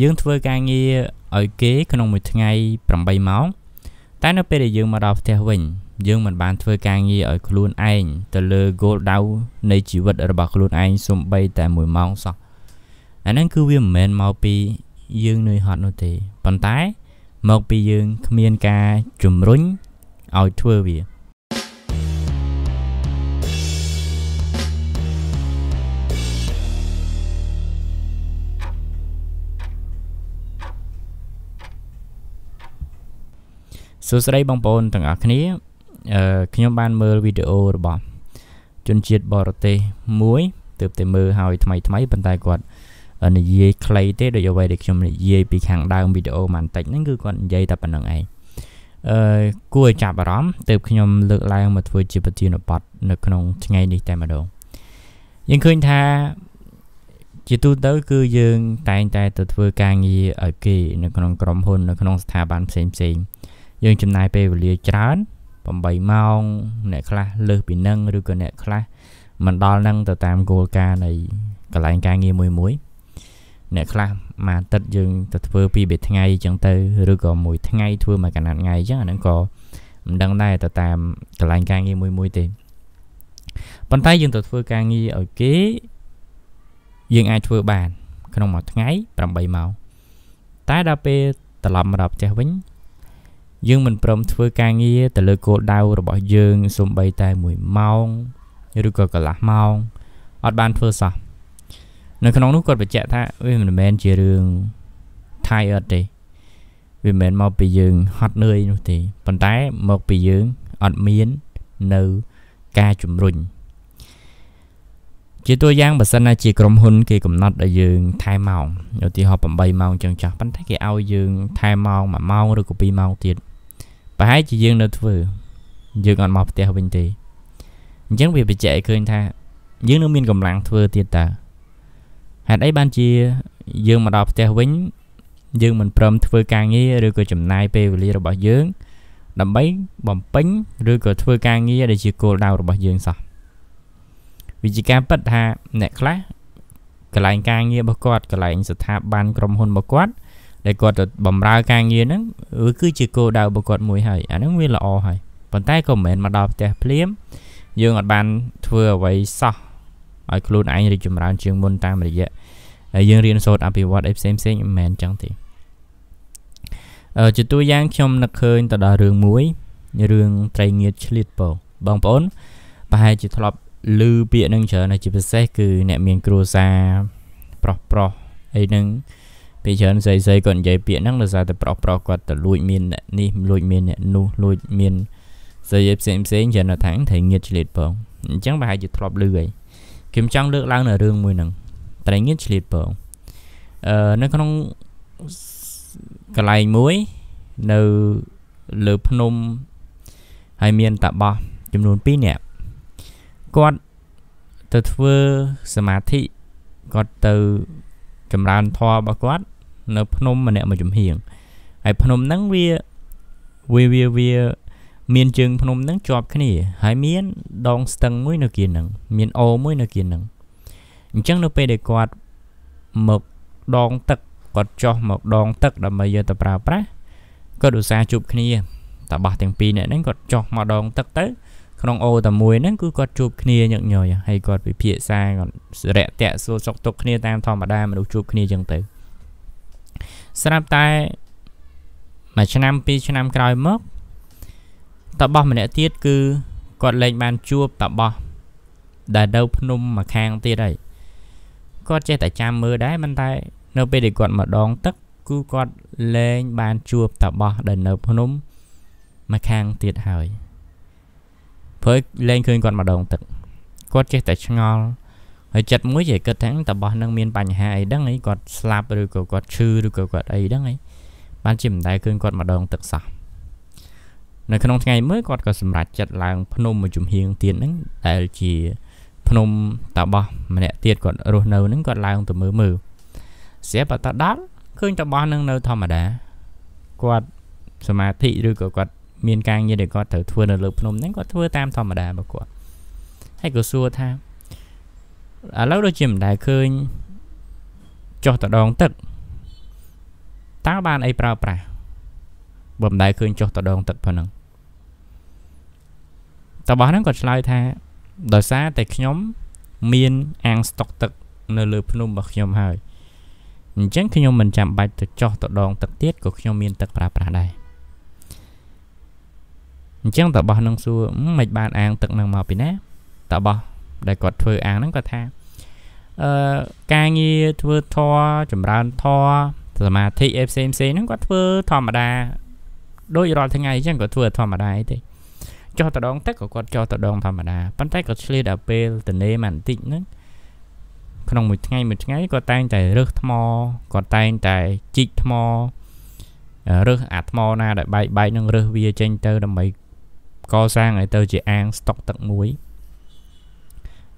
យើងធ្វើការងារឲ្យគេ ក្នុងមួយថ្ងៃ8ម៉ោងតែនៅពេលដែលយើងមកដល់ផ្ទះវិញយើងមិនបានធ្វើការងារឲ្យខ្លួនឯងទៅលើគោលដៅនៃជីវិតរបស់ខ្លួនឯងសូម្បី តែ1ម៉ោងសោះអាហ្នឹងគឺវាមិនមែនមកពីយើងនឿយហត់នោះទេប៉ុន្តែមកពីយើងគ្មានការជំរុញឲ្យធ្វើវាសួស្តីបងប្អូនទាំងអស់គ្នាអឺខ្ញុំបានមើលវីដេអូរបស់ជនជាតិបរទេសមួយទើបតែមើលហើយថ្មីថ្មីប៉ុន្តែគាត់និយាយខ្លីទេដូចអ្វីដែលខ្ញុំនិយាយពីខាងដើមវីដេអូមិនតិចហ្នឹងគឺគាត់និយាយតែប៉ុណ្្នឹងឯងអឺគួរឲ្យចាប់អារម្មណ៍ទើបខ្ញុំលើកឡើងមកធ្វើជាប្រធានបទនៅក្នុងថ្ងៃនេះតែម្ដងយើងឃើញថាជាទូទៅ គឺយើងតែងតែទៅធ្វើការងារឲ្យគេនៅក្នុងក្រុមហ៊ុននៅក្នុងស្ថាប័នផ្សេងផ្សេងៗយើងចំណាយពេលវេលាច្រើន8ម៉ោងអ្នកខ្លះលើសពីនឹងឬក៏អ្នកខ្លះមិនដល់នឹងទៅតាមគោលការណ៍នៃកន្លែងការងារមួយមួយអ្នកខ្លះមួយអាទិត្យយើងទៅធ្វើពីរបីថ្ងៃអញ្ចឹងទៅឬក៏មួយថ្ងៃធ្វើមួយកណាត់ថ្ងៃអញ្ចឹងអាហ្នឹងក៏មិនដឹងដែរទៅតាមកន្លែងការងារមួយមួយទេប៉ុន្តែយើងទៅធ្វើការងារឲ្យគេយើងអាចធ្វើបាន ក្នុងមួយថ្ងៃ8ម៉ោងតែដល់ពេលត្រឡប់មកដល់ផ្ទះវិញយើងមិនព្រមធ្វើការងារទៅលើគោលដៅរបស់យើងសូម្បីតែ1ម៉ោងឬក៏កន្លះម៉ោងអត់បានធ្វើសោះនៅក្នុងនោះគាត់បញ្ជាក់ថាវាមិនមែនជារឿង tired ទេវាមិនមែនមកពីយើងហត់នឿយនោះទេប៉ុន្តែមកពីយើងអត់មាននៅការជំរុញជាតួយ៉ាងបើសិនណាជាក្រុមហ៊ុនគេកំណត់ឲ្យយើង ថែម៉ោងឧទាហរណ៍8ម៉ោងចឹងចាស់ប៉ុន្តែគេឲ្យយើងថែម៉ោង1ម៉ោងឬក៏2ម៉ោងទៀតប្រហែលជាយើងនៅធ្វើយើងអត់មកផ្ទះវិញទេអញ្ចឹងវាបញ្ជាក់ឲ្យឃើញថា យើងនៅមានកម្លាំងធ្វើទៀតតើហេតុអីបានជាយើងមកដល់ផ្ទះវិញ យើងមិនព្រមធ្វើការងារឬក៏ចំណាយពេលវេលារបស់យើងដើម្បីបំពេញឬក៏ធ្វើការងារដែលជាគោលដៅរបស់យើងសោះវិជាការប៉ັດថាអ្នកខ្លះកន្លែងការងាររបស់គាត់កន្លែងស្ថាប័នក្រុមហ៊ុនរបស់គាត់ដែលគាត់ទៅបំរើការងារហ្នឹងវាគឺជាគោលដៅរបស់គាត់មួយហើយអាហ្នឹងវាល្អហើយប៉ុន្តែក៏មិនមែនមកដល់ផ្ទះភ្លាមយើងអត់បានធ្វើអ្វីសោះឲ្យខ្លួនឯងរីកចម្រើនជាងមុនតាមរយៈហើយយើងរៀនសូត្រអភិវឌ្ឍអីផ្សេងផ្សេងមិនមែនចឹងទេអឺជាតួយ៉ាងខ្ញុំនឹកឃើញទៅដល់រឿងមួយរឿងត្រីងៀតឆ្លៀតពងបងប្អូនប្រហែលជាធ្លាប់ឮពាក្យនឹងច្រើនហើយជាពិសេសគឺអ្នកមានគ្រួសារប្រុសប្រុសអីហ្នឹងពេលច្រើនស្រីស្រីគាត់និយាយពាក្យហ្នឹងដោយសារតែប្រុសប្រុសគាត់ទៅលួចមានអ្នកនេះលួចមានអ្នកនោះលួចមានស្រីផ្សេងផ្សេងច្រើនថាងត្រូវងៀតឆ្លៀតបងអញ្ចឹងប្រហែលជាធ្លាប់លឺហើយខ្ញុំចង់លើកឡើង នៅរឿងមួយហ្នឹងត្រូវងៀតឆ្លៀតបងអឺនៅក្នុងកន្លែងមួយនៅលើភ្នំហើយមានតាបោះចំនួន2នាក់គាត់ទៅធ្វើសមាធិគាត់ទៅចម្រើនធម៌របស់គាត់នៅភ្នំម្នាក់មួយចំហៀងហើយភ្នំហ្នឹងវាវាវាវាមានជើងភ្នំហ្នឹងជាប់គ្នា ហើយមានដង ស្ទឹងមួយ នៅគៀនហ្នឹងមានអូមួយនៅគៀនហ្នឹងអញ្ចឹងនៅពេលដែលគាត់មកដង ទឹកគាត់ចោះមកដងទឹកដើម្បីយកទៅប្រើប្រាស់គាត់ឧស្សាហ៍ជួបគ្នាតាបោះទាំងពីរនាក់ហ្នឹងគាត់ចោះមកដង ទឹកទៅក្នុងអូតែមួយហ្នឹងគឺគាត់ជួបគ្នាញឹកញយហើយគាត់ពិភាក្សាគាត់រយៈតៈសួរសុខទុក្ខគ្នាតាមធម្មតាមនុស្សជួបគ្នាអញ្ចឹងទៅស្រាប់តែមួយឆ្នាំពីរឆ្នាំក្រោយមកតបោះម្នាក់ទៀតគឺគាត់លែងបានជួបតបោះដែលនៅភ្នំមកខាងទៀតហើយគាត់ចេះតែចាំមើលដែរមិនតែនៅពេលដែលគាត់មកដងទឹកគឺគាត់លែងបានជួបតបោះដែលនៅភ្នំមកខាងទៀតហើយព្រោះលែងឃើញគាត់ម្ដង ទឹកគាត់ចេះតែឆ្ងល់ហើយចិត្តមួយគេគិតថាតបោះនឹងមានបញ្ហាអីដឹងអីគាត់ស្លាប់ឬក៏គាត់ឈឺឬក៏គាត់អីដឹងអីបានជាមិនដែលឃើញគាត់ម្ដងទឹកសោះនៅក្នុងថ្ងៃមួយគាត់ក៏សម្រេចចិត្តឡើងភ្នំមួយជំហៀងទៀតហ្នឹងដែលជាភ្នំតបោះម្នាក់ទៀតគាត់រស់នៅហ្នឹងគាត់ឡើងទៅមើលមើលស្រាប់តែដល់ឃើញតបោះនឹងនៅធម្មតាគាត់សមាធិឬក៏គាត់មានការងារដែលគាត់ត្រូវធ្វើនៅលើភ្នំហ្នឹងគាត់ធ្វើតាមធម្មតារបស់គាត់ហើយក៏សួរថាឥឡូវដូចជាមិនដែលឃើញចុះតដងទឹកតើបានអីប្រើប្រាស់បើមិនដែលឃើញចុះតដងទឹកប៉ុណ្ណឹងតបោះហ្នឹងគាត់ឆ្លើយថាដោយសារតែខ្ញុំ មានអាងស្តុកទឹក នៅលើភ្នំរបស់ខ្ញុំហើយអញ្ចឹងខ្ញុំមិនចាំបាច់ទៅចោះទៅដងទឹកទៀតក៏ខ្ញុំមានទឹកប្រើប្រាស់ដែរអញ្ចឹងតបោះនឹងសួរមិនបានអាងទឹកនឹងមកពីណាតបោះដែលគាត់ធ្វើអាងហ្នឹងគាត់ថាអឺការងារធ្វើធរចម្រើនធរសមាធិអីផ្សេងផ្សេងហ្នឹងគាត់ធ្វើធម្មតាដូចរាល់ថ្ងៃអញ្ចឹងគាត់ធ្វើធម្មតាអីទេចោះតដងទឹកក៏គាត់ចោះតដងធម្មតាប៉ុន្តែគាត់ឆ្លៀតដល់ពេលទនេមកបន្តិចហ្នឹងក្នុងមួយថ្ងៃមួយថ្ងៃគាត់តែងតែរើសថ្មគាត់តែងតែជីកថ្មរើសអាថ្មណាដែលបែកបែកនឹងរើសវាចេញទៅដើម្បីកសាងឲ្យទៅជាអាងស្តុកទឹកមួយ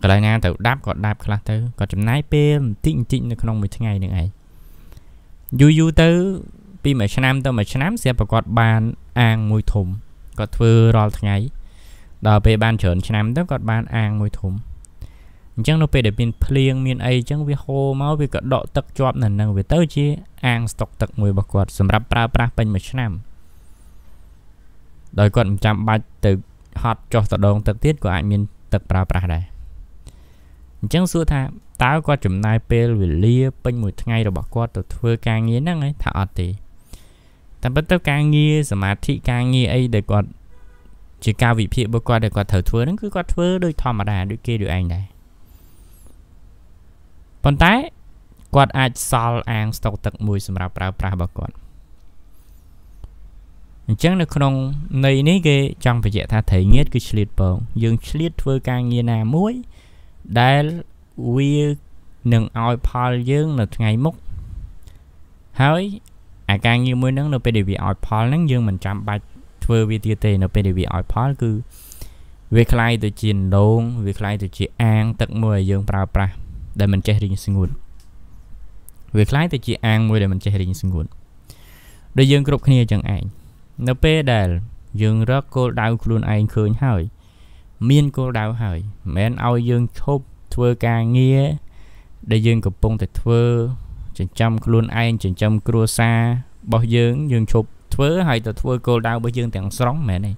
កន្លែងណាត្រូវដាប់ក៏ដាប់ខ្លះទៅក៏ចំណាយពេលបន្តិចបន្តិចនៅក្នុងមួយថ្ងៃនឹងឯងយូរយូរទៅពីមួយឆ្នាំទៅមួយឆ្នាំស្រាប់ប្រកបបានអាងមួយធំគាត់ធ្វើរាល់ថ្ងៃដល់ពេលបានច្រើនឆ្នាំទៅគាត់បានអាងមួយធំអញ្ចឹងនៅពេលដែលមានភ្លៀងមានអីអញ្ចឹងវាហូរមកវាក៏ដក់ទឹកជាប់នៅនឹងវាទៅ ជា អាងស្តុកទឹកមួយរបស់គាត់សម្រាប់ប្រើប្រាស់ពេញមួយឆ្នាំដោយគាត់មិនចាំបាច់ទៅហត់ចុះតដងទឹកទៀតក៏អាចមាន ទឹកប្រើប្រាស់ដែរអញ្ចឹងសួរថាតើគាត់ចំណាយពេលវេលា ពេញមួយថ្ងៃរបស់គាត់ទៅធ្វើការងារហ្នឹងឯងថាអត់ទេតាមពិតទៅការងារសមាធិការងារអីដែលគាត់ជាការវិភាគរបស់គាត់ដែលគាត់ត្រូវធ្វើហ្នឹងគឺគាត់ធ្វើដោយធម្មតាដូចគេដូចឯងដែរប៉ុន្តែគាត់អាចសល់អាងស្តុកទឹកមួយសម្រាប់ប្រើប្រាស់របស់គាត់អញ្ចឹងនៅក្នុងន័យនេះគេចង់បញ្ជាក់ថាត្រីងៀតគឺឆ្លៀតពងយើងឆ្លៀតធ្វើការងារណាមួយដែលវានឹងឲ្យផលយើងនៅថ្ងៃមុខហើយអាការងារមួយហ្នឹងនៅពេលដែលវាឲ្យផលហ្នឹងយើងមិនចាំបាច់ធ្វើវាទៀតទេនៅ ពេលដែលវាឲ្យផលគឺវាคล้ายទៅជាដងវាคล้ายទៅជាអាងទឹកមួយឲ្យយើងប្រើប្រាស់ដែលមិនចេះរីងស្ងួតវាคล้ายទៅជាអាងមួយដែលមិនចេះរីងស្ងួតដូចយើង គ្រប់គ្នាចឹងឯងនៅពេលដែល យើងរកគោលដៅខ្លួនឯងឃើញហើយមានគោលដៅហើយមិនមែនឲ្យយើងឈប់ធ្វើការងារដែលយើងកំពុងតែធ្វើចិញ្ចឹមខ្លួនឯងចិញ្ចឹមគ្រួសាររបស់យើងយើងឈប់ធ្វើហើយទៅធ្វើគោលដៅរបស់យើង ទាំងស្រុងមែនទេ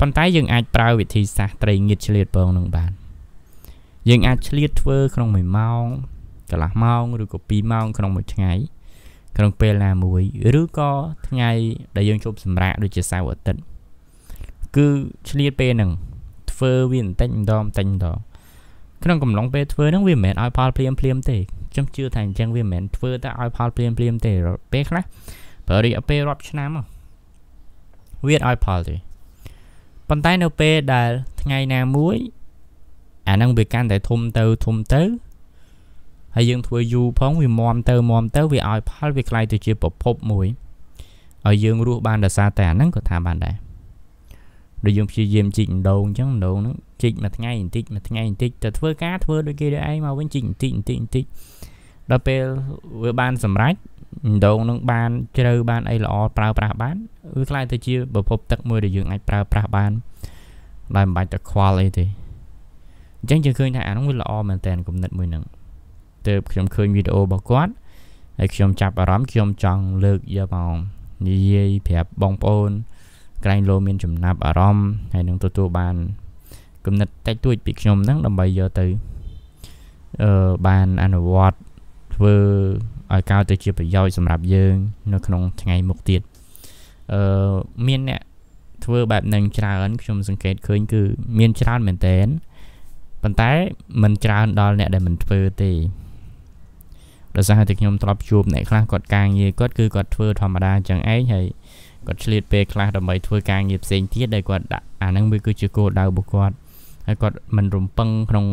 ប៉ុន្តែយើងអាចប្រើវិធីសាស្ត្រត្រីងៀតឆ្លៀតបងនឹងបានយើងអាចឆ្លៀតធ្វើក្នុង1ម៉ោងកន្លះម៉ោងឬក៏2ម៉ោងក្នុងមួយថ្ងៃក្នុងពេលណាមួយឬក៏ថ្ងៃដែលយើងជប់សម្រាកដូចជាសៅរ៍អាទិត្យគឺឆ្លៀតពេលហ្នឹងធ្វើវាបន្តិចម្ដងបន្តិចម្ដងក្នុងកំឡុងពេលធ្វើហ្នឹងវាមិនមែនឲ្យផលភ្លាមភ្លាមទេខ្ញុំជឿថាអញ្ចឹងវាមិនមែនធ្វើតែឲ្យផលភ្លាមភ្លាមទេពេលខ្លះបើរីពេលរាប់ឆ្នាំវាឲ្យផលទេប៉ុន្តែនៅពេលដែលថ្ងៃណាមួយអាហ្នឹងវាកាន់តែធំទៅធំទៅហើយយើងធ្វើយូរផងវាមមទៅមមទៅវាឲ្យផលវាคล้ายទៅជាប្រភពមួយឲ្យយើងរស់បានដោយសារតែអាហ្នឹងក៏ថាបានដែរដូចយើងព្យាយាមជីកដងអញ្ចឹងដងហ្នឹងជីកមួយថ្ងៃបន្តិចមួយថ្ងៃបន្តិចទៅធ្វើការធ្វើដូចគេដូចឯងមកវិញជីកបន្តិចបន្តិចបន្តិចដល់ពេលវាបានសម្រេចដងនឹងបានជ្រៅបានអីល្អប្រើប្រាស់បានវាខ្លាយទៅជាប្រភពទឹកមួយដែលយើងអាចប្រើប្រាស់បានដែលមិនបាច់ទៅខ្វល់អីទេអញ្ចឹងយើងឃើញថាអានោះវាល្អមែនតើគំនិតមួយហ្នឹងទើបខ្ញុំឃើញវីដេអូរបស់គាត់ហើយខ្ញុំចាប់អារម្មណ៍ខ្ញុំចង់លើកយកមកនិយាយប្រាប់បងប្អូនក្រែងលោមានចំណាប់អារម្មណ៍ហើយនឹងទទួលបានគំនិតតិចតួចពីខ្ញុំហ្នឹងដើម្បីយកទៅអឺបានអនុវត្តធ្វើឲ្យកើតទៅជាប្រយោជន៍សម្រាប់យើង នៅក្នុង ថ្ងៃមុខទៀតអឺមានអ្នកធ្វើបែបហ្នឹងច្រើនខ្ញុំសង្កេតឃើញ គឺមានច្រើនមែនតើប៉ុន្តែมันច្រើនដល់អ្នកដែលមិនធ្វើទេដោយសារតែខ្ញុំធ្លាប់ជួបអ្នកខ្លះគាត់ការងារគាត់គឺគាត់ធ្វើធម្មតាអញ្ចឹងឯងហើយគាត់ឆ្លៀតពេលខ្លះដើម្បីធ្វើការងារផ្សេងទៀតដែលគាត់ដាក់អាហ្នឹងវាគឺជាគោលដៅរបស់គាត់ហើយគាត់មិនរំពឹងក្នុង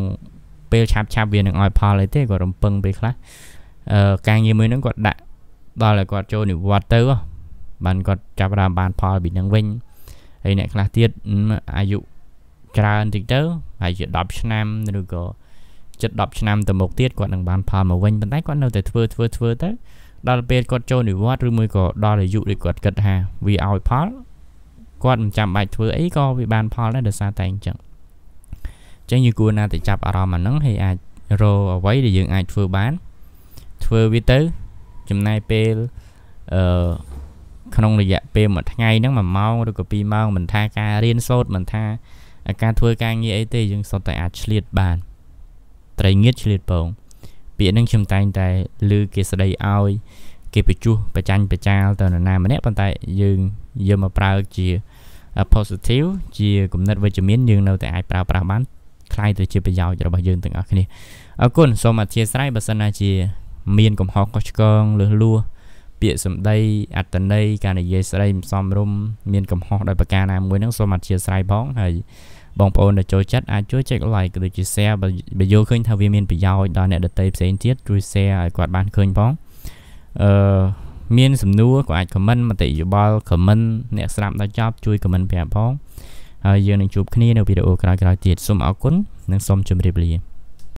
ពេលឆាប់ឆាប់វានឹងឲ្យផលអីទេគាត់រំពឹងពេលខ្លះអឺការងារមួយហ្នឹងគាត់ដាក់ដល់ឲ្យគាត់ចូលនិវត្តន៍ទៅបានគាត់ចាប់បានបានផលពីហ្នឹងវិញហើយអ្នកខ្លះទៀតអាយុច្រើនតិចទៅហើយជា10ឆ្នាំឬក៏ជិត10ឆ្នាំទៅមុខទៀតគាត់នឹងបានផលមកវិញប៉ុន្តែគាត់នៅតែធ្វើធ្វើធ្វើទៅដល់ពេលគាត់ចូលនិវត្តន៍ឬមួយក៏ដល់អាយុដូចគាត់គិតថាវាឲ្យផលគាត់មិនចាំបាច់ធ្វើអីក៏វាបានផលដែរដោយសារតែអញ្ចឹងអញ្ចឹងយើងគួរណាតែចាប់អារម្មណ៍អាហ្នឹងហើយអាចរកអ្វីដែលយើងអាចធ្វើបានធ្វើវាទៅចំណាយពេលអឺក្នុងរយៈពេលមួយថ្ងៃហ្នឹង1ម៉ោងឬក៏2ម៉ោងមិនថាការរៀនសូត្រមិនថាការធ្វើការងារអីទេយើងសុទ្ធតែអាចឆ្លៀតបានត្រីងៀតឆ្លៀតពងពាក្យហ្នឹងខ្ញុំតែងតែឮគេស្ដីឲ្យគេបញ្ជួសប្រចាញ់ប្រចាលទៅនរណាម្នាក់ប៉ុន្តែយើងយើងមកប្រើជា positive ជាគំនិតវិជ្ជមានយើងនៅតែអាចប្រើប្រាស់បានคล้ายទៅជាប្រយោជន៍របស់យើងទាំងអស់គ្នាអរគុណសូមអធិស្ឋានបើសិនណាជាមានកំហុសកុសឆ្គងលឹះលួសពាក្យសម្ដីអត្តន័យការនិយាយស្ដីមិនសមរម្យមានកំហុសដោយប្រការណាមួយហ្នឹងសូមអធិស្ឋានផងហើយបងប្អូនដែលចូលចិត្តអាចជួយចែក like ដូចជា share បើយល់ឃើញថាវាមានប្រយោជន៍ដល់អ្នកដទៃផ្សេងទៀតជួយ share ឲ្យគាត់បានឃើញផងអឺមានសំណួរក៏អាច comment មតិយោបល់ comment អ្នកស្រាប់ដល់ចប់ជួយ comment ប្រាប់ផងហើយយើងនឹងជួបគ្នានៅវីដេអូក្រោយៗទៀតសូមអរគុណនិងសូមជម្រាបលា